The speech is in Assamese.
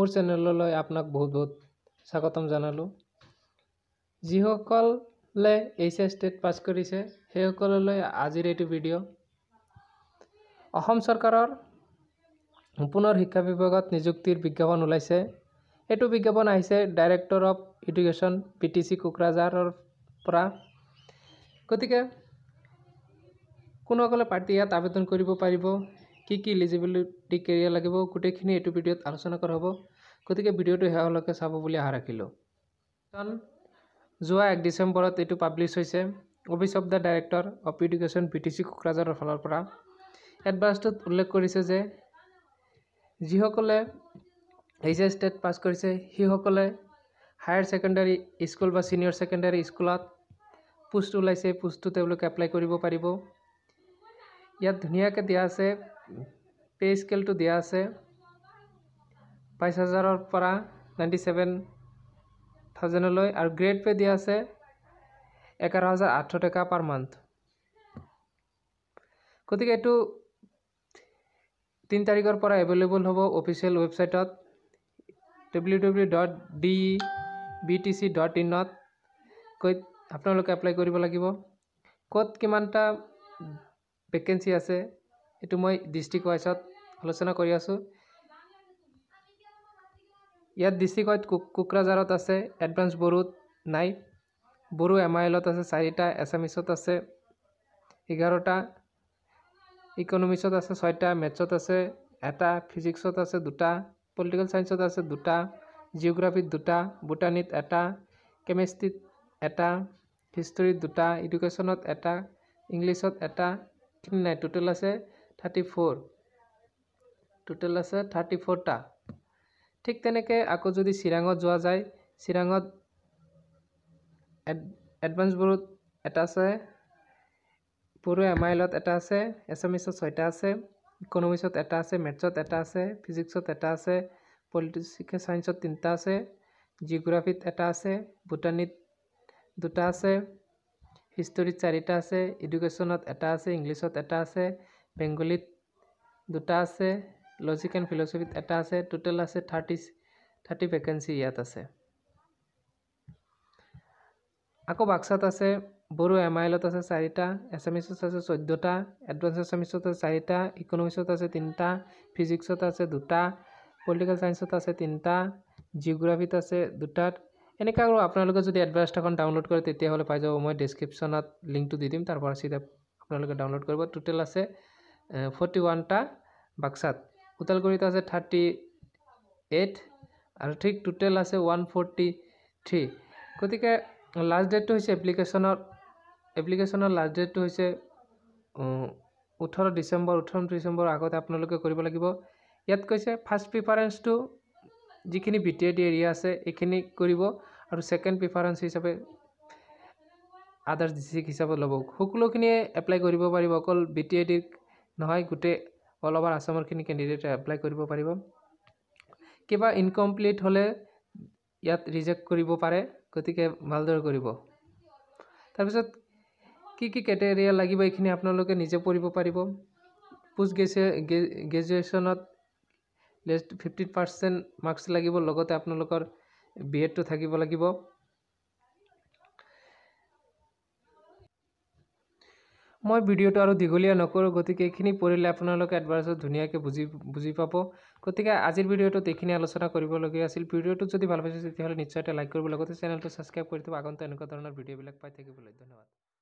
মোৰ চেনেললৈ আপোনাক বহুত বহুত স্বাগতম জনালোঁ যিসকলে এইচ এছ টেট পাছ কৰিছে সেইসকললৈ আজিৰ এইটো ভিডিঅ' অসম চৰকাৰৰ পুনৰ শিক্ষা বিভাগত নিযুক্তিৰ বিজ্ঞাপন ওলাইছে এইটো বিজ্ঞাপন আহিছে director of education P T C কোকৰাঝাৰৰ পৰা গতিকে কোনোসকলে প্ৰাৰ্থী ইয়াত আবেদন কৰিব পাৰিব কি কি এলিজিবিলিটি কেৰিয়াৰ লাগিব গোটেইখিনি এইটো ভিডিঅ'ত আলোচনা কৰা হ'ব গতিকে ভিডিঅ'টো শেহলৈকে চাব বুলি আশা ৰাখিলোঁ কাৰণ যোৱা এক ডিচেম্বৰত এইটো পাব্লিছ হৈছে office of the director of education B T C কোকৰাঝাৰৰ ফালৰ পৰা এডভাঞ্চটোত উল্লেখ কৰিছে যে যিসকলে এইচ এছ টেট পাছ কৰিছে সেইসকলে হায়াৰ ছেকেণ্ডাৰী স্কুল বা ছিনিয়ৰ ছেকেণ্ডাৰী স্কুলত পোষ্ট ওলাইছে পোষ্টটো তেওঁলোকে এপ্লাই কৰিব পাৰিব ইয়াত ধুনীয়াকৈ দিয়া আছে পে স্কেলটো দিয়া আছে বাইছ হাজাৰৰ পৰা নাইণ্টি ছেভেন থাউজেণ্ডলৈ আৰু গ্ৰেড পে দিয়া আছে এঘাৰ হাজাৰ আঠশ টকা পাৰ মান্থ গতিকে এইটো তিনি তাৰিখৰ পৰা এভেইলেবল হ'ব অফিচিয়েল ৱেবছাইটত W W dot D B T C dot ইনত গৈ আপোনালোকে এপ্লাই কৰিব লাগিব ক'ত কিমানটা ভেকেঞ্চি আছে এইটো মই ডিষ্ট্ৰিক্ট ৱাইজত আলোচনা কৰি আছোঁ ইয়াত ডিষ্ট্ৰিক্ট ৱাইজ কোকৰাঝাৰত আছে এডভান্স বড়োত নাই বড়ো এম আই এলত আছে চাৰিটা এছামিছত e আছে এঘাৰটা ইকনমিক্সত আছে ছয়টা মেথছত আছে এটা ফিজিক্সত আছে দুটা পলিটিকেল ছায়েঞ্চত আছে দুটা জিঅ'গ্ৰাফিত দুটা বুটানীত এটা কেমেষ্ট্ৰিত এটা হিষ্ট্ৰীত দুটা ইডুকেশ্যনত এটা ইংলিছত এটা নাই টোটেল আছে থাৰ্টি ফ'ৰ টোটেল আছে থাৰ্টি ফ'ৰটা ঠিক তেনেকৈ আকৌ যদি চিৰাঙত যোৱা যায় চিৰাঙত এডভান্সবোৰত এটা আছে পুৰো এম আইলত এটা আছে এছামিছত ছয়টা আছে ইকনমিক্সত এটা আছে মেথছত এটা আছে ফিজিক্সত এটা আছে পলিটিকেল চায়েন্সত তিনিটা আছে জিঅ'গ্ৰাফীত এটা আছে ভূটানীত দুটা আছে হিষ্ট্ৰীত চাৰিটা আছে এডুকেশ্যনত এটা আছে ইংলিছত এটা আছে বেংগলীত দুটা আছে লজিক এণ্ড ফিলচফিত এটা আছে টোটেল আছে থাৰ্টি থাৰ্টি ভেকেঞ্চি ইয়াত আছে আকৌ বাক্সাত আছে বড়ো এম আই এলত আছে চাৰিটা এছামিছত আছে চৈধ্যটা এডভান্স এছামিছত আছে চাৰিটা ইকনমিক্সত আছে তিনিটা ফিজিক্সত আছে দুটা পলিটিকেল ছায়েঞ্চত আছে তিনিটা জিঅ'গ্ৰাফিত আছে দুটাত এনেকৈ আৰু আপোনালোকে যদি এডভাৰ্টাইজখন ডাউনলোড কৰে তেতিয়াহ'লে পাই যাব মই ডেছক্ৰিপশ্যনত লিংকটো দি দিম তাৰপৰা চিধা আপোনালোকে ডাউনলোড কৰিব টোটেল আছে ফৰ্টি ওৱানটা বাক্সাত ওদালগুৰিত আছে থাৰ্টি এইট আৰু ঠিক টোটেল আছে ওৱান ফৰ্টি থ্ৰী গতিকে লাষ্ট ডেটটো হৈছে এপ্লিকেশ্যনৰ এপ্লিকেশ্যনৰ লাষ্ট ডেটটো হৈছে ওঠৰ ডিচেম্বৰ ওঠৰ ডিচেম্বৰ আগতে আপোনালোকে কৰিব লাগিব ইয়াত কৈছে ফাৰ্ষ্ট প্ৰিফাৰেঞ্চটো যিখিনি B T A D area আছে এইখিনি কৰিব আৰু ছেকেণ্ড প্ৰিফাৰেঞ্চ হিচাপে আদাৰ্ছ ডিষ্ট্ৰিক্ট হিচাপে ল'ব সকলোখিনিয়ে এপ্লাই কৰিব পাৰিব অকল বি টি এ ডিক নহয় গোটেই অল অভাৰ আছামৰখিনি কেণ্ডিডেটে এপ্লাই কৰিব পাৰিব কিবা ইনকমপ্লিট হ'লে ইয়াত ৰিজেক্ট কৰিব পাৰে গতিকে ভালদৰে কৰিব তাৰপিছত কি কি কেটেগৰিয়া লাগিব এইখিনি আপোনালোকে নিজে পঢ়িব পাৰিব পোষ্ট গ্ৰেজুৱে গ্ৰেজুৱেশ্যনত লেষ্ট ফিফটিন পাৰ্চেণ্ট মাৰ্কছ লাগিব লগতে আপোনালোকৰ বি এডটো থাকিব লাগিব মই ভিডিঅ'টো আৰু দীঘলীয়া নকৰোঁ গতিকে এইখিনি পঢ়িলে আপোনালোকে এডভাৰ্চত ধুনীয়াকৈ বুজি বুজি পাব গতিকে আজিৰ ভিডিঅ'টোত এইখিনি আলোচনা কৰিবলগীয়া আছিল ভিডিঅ'টোত যদি ভাল পাইছে তেতিয়াহ'লে নিশ্চয় এটা লাইক কৰিব লগতে চেনেলটো ছাবস্ক্ৰাইব কৰি থ'ব আগন্তুক এনেকুৱা ধৰণৰ ভিডিঅ'বিলাক পাই থাকিবলৈ ধন্যবাদ